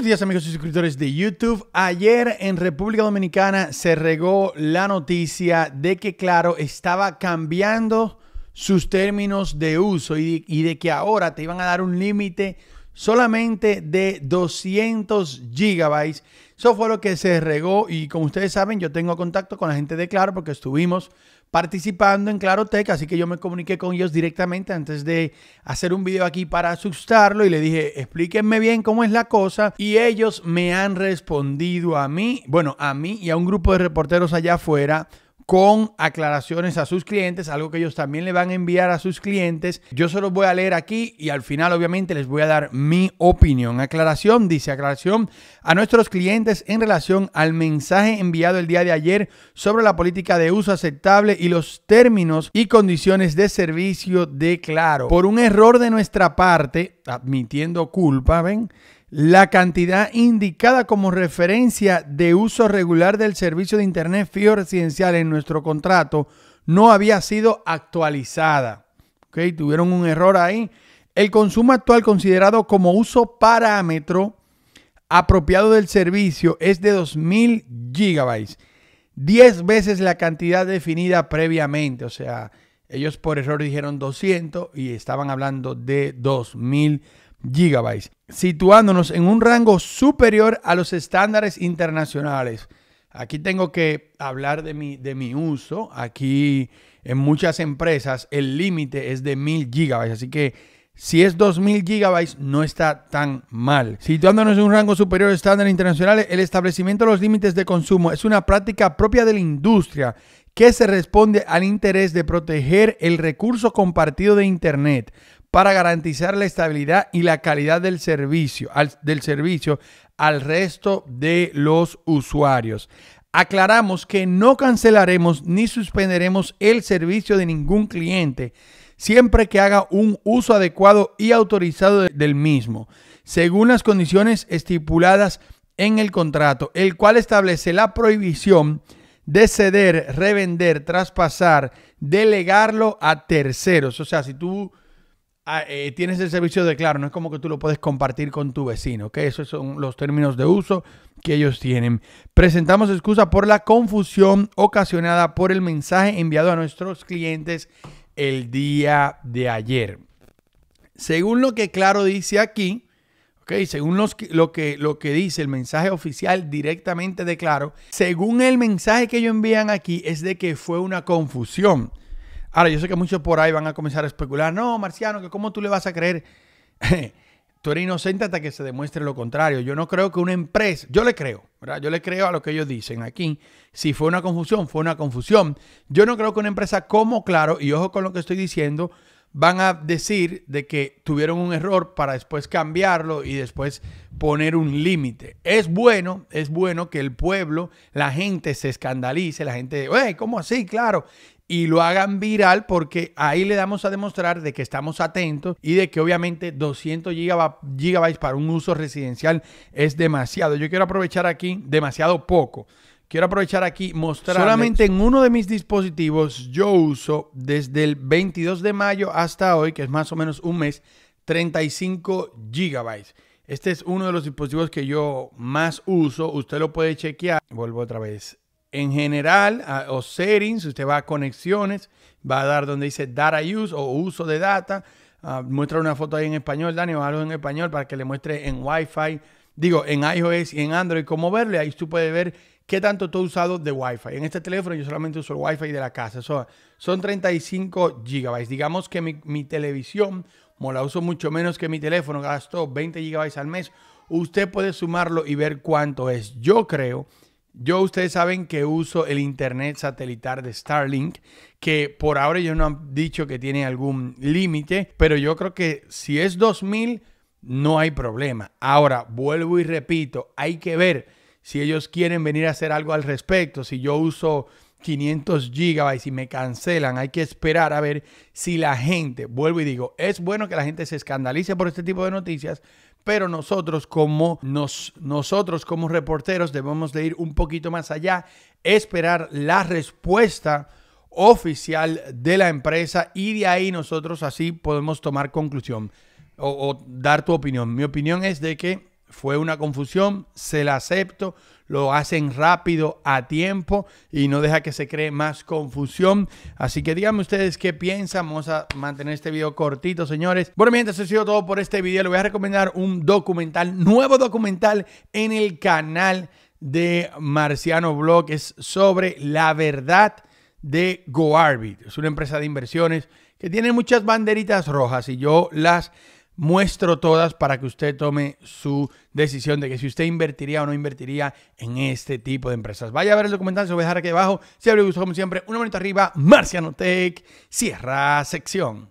Buenos días amigos y suscriptores de YouTube. Ayer en República Dominicana se regó la noticia de que Claro estaba cambiando sus términos de uso y, de que ahora te iban a dar un límite solamente de 200 gigabytes. Eso fue lo que se regó y como ustedes saben, yo tengo contacto con la gente de Claro porque estuvimos participando en Claro Tech, así que yo me comuniqué con ellos directamente antes de hacer un video aquí para asustarlo y le dije, explíquenme bien cómo es la cosa y ellos me han respondido a mí, bueno, a mí y a un grupo de reporteros allá afuera con aclaraciones a sus clientes, algo que ellos también le van a enviar a sus clientes. Yo se los voy a leer aquí y al final obviamente les voy a dar mi opinión. Aclaración, dice aclaración a nuestros clientes en relación al mensaje enviado el día de ayer sobre la política de uso aceptable y los términos y condiciones de servicio de Claro. Por un error de nuestra parte, admitiendo culpa, ven la cantidad indicada como referencia de uso regular del servicio de Internet fijo residencial en nuestro contrato no había sido actualizada. ¿Okay? Tuvieron un error ahí. El consumo actual considerado como uso parámetro apropiado del servicio es de 2.000 gigabytes, 10 veces la cantidad definida previamente. O sea, ellos por error dijeron 200 y estaban hablando de 2.000 gigabytes, situándonos en un rango superior a los estándares internacionales. Aquí tengo que hablar de mi, de mi uso. Aquí en muchas empresas el límite es de 1000 gigabytes, así que si es 2000 gigabytes no está tan mal. Situándonos en un rango superior a los estándares internacionales, el establecimiento de los límites de consumo es una práctica propia de la industria que se responde al interés de proteger el recurso compartido de Internet para garantizar la estabilidad y la calidad del servicio al, del servicio al resto de los usuarios. Aclaramos que no cancelaremos ni suspenderemos el servicio de ningún cliente siempre que haga un uso adecuado y autorizado del mismo, según las condiciones estipuladas en el contrato, el cual establece la prohibición de ceder, revender, traspasar, delegarlo a terceros. O sea, si tú Ah, eh, tienes el servicio de Claro, no es como que tú lo puedes compartir con tu vecino, esos son los términos de uso que ellos tienen. Presentamos excusa por la confusión ocasionada por el mensaje enviado a nuestros clientes el día de ayer. Según lo que Claro dice aquí, ¿ok? según lo, que, lo que dice el mensaje oficial directamente de Claro, según el mensaje que ellos envían aquí es de que fue una confusión. Ahora, yo sé que muchos por ahí van a comenzar a especular, no, Marciano, que cómo tú le vas a creer. tú eres inocente hasta que se demuestre lo contrario. Yo no creo que una empresa, yo le creo, ¿verdad? Yo le creo a lo que ellos dicen aquí. Si fue una confusión, fue una confusión. Yo no creo que una empresa como Claro, y ojo con lo que estoy diciendo, van a decir de que tuvieron un error para después cambiarlo y después poner un límite. Es bueno, es bueno que el pueblo, la gente se escandalice, la gente, ¿eh? ¿cómo así? Claro y lo hagan viral porque ahí le damos a demostrar de que estamos atentos y de que obviamente 200 gigabytes para un uso residencial es demasiado. Yo quiero aprovechar aquí demasiado poco. Quiero aprovechar aquí mostrar solamente en uno de mis dispositivos yo uso desde el 22 de mayo hasta hoy, que es más o menos un mes, 35 gigabytes. Este es uno de los dispositivos que yo más uso. Usted lo puede chequear. Vuelvo otra vez en general o settings, usted va a conexiones, va a dar donde dice data use o uso de data. Ah, muestra una foto ahí en español, Dani, algo en español para que le muestre en Wi-Fi, digo, en iOS y en Android cómo verle. Ahí tú puedes ver qué tanto tú has usado de Wi-Fi. En este teléfono yo solamente uso el Wi-Fi de la casa. son 35 GB. Digamos que mi, mi televisión, como la uso mucho menos que mi teléfono, gastó 20 GB al mes. Usted puede sumarlo y ver cuánto es. Yo creo yo, ustedes saben que uso el internet satelital de Starlink, que por ahora yo no han dicho que tiene algún límite, pero yo creo que si es 2000, no hay problema. Ahora, vuelvo y repito, hay que ver si ellos quieren venir a hacer algo al respecto. Si yo uso 500 gigabytes y me cancelan, hay que esperar a ver si la gente, vuelvo y digo, es bueno que la gente se escandalice por este tipo de noticias, pero nosotros como, nos, nosotros como reporteros debemos de ir un poquito más allá, esperar la respuesta oficial de la empresa y de ahí nosotros así podemos tomar conclusión o, o dar tu opinión. Mi opinión es de que fue una confusión, se la acepto, lo hacen rápido, a tiempo y no deja que se cree más confusión. Así que díganme ustedes qué piensan. Vamos a mantener este video cortito, señores. Bueno, mientras eso ha sido todo por este video. Les voy a recomendar un documental, nuevo documental en el canal de Marciano Blog. Es sobre la verdad de GoArbit. Es una empresa de inversiones que tiene muchas banderitas rojas y yo las muestro todas para que usted tome su decisión de que si usted invertiría o no invertiría en este tipo de empresas. Vaya a ver el documental, se lo voy a dejar aquí abajo. Si le gustó, como siempre, una momento arriba, Marciano Tech, cierra sección.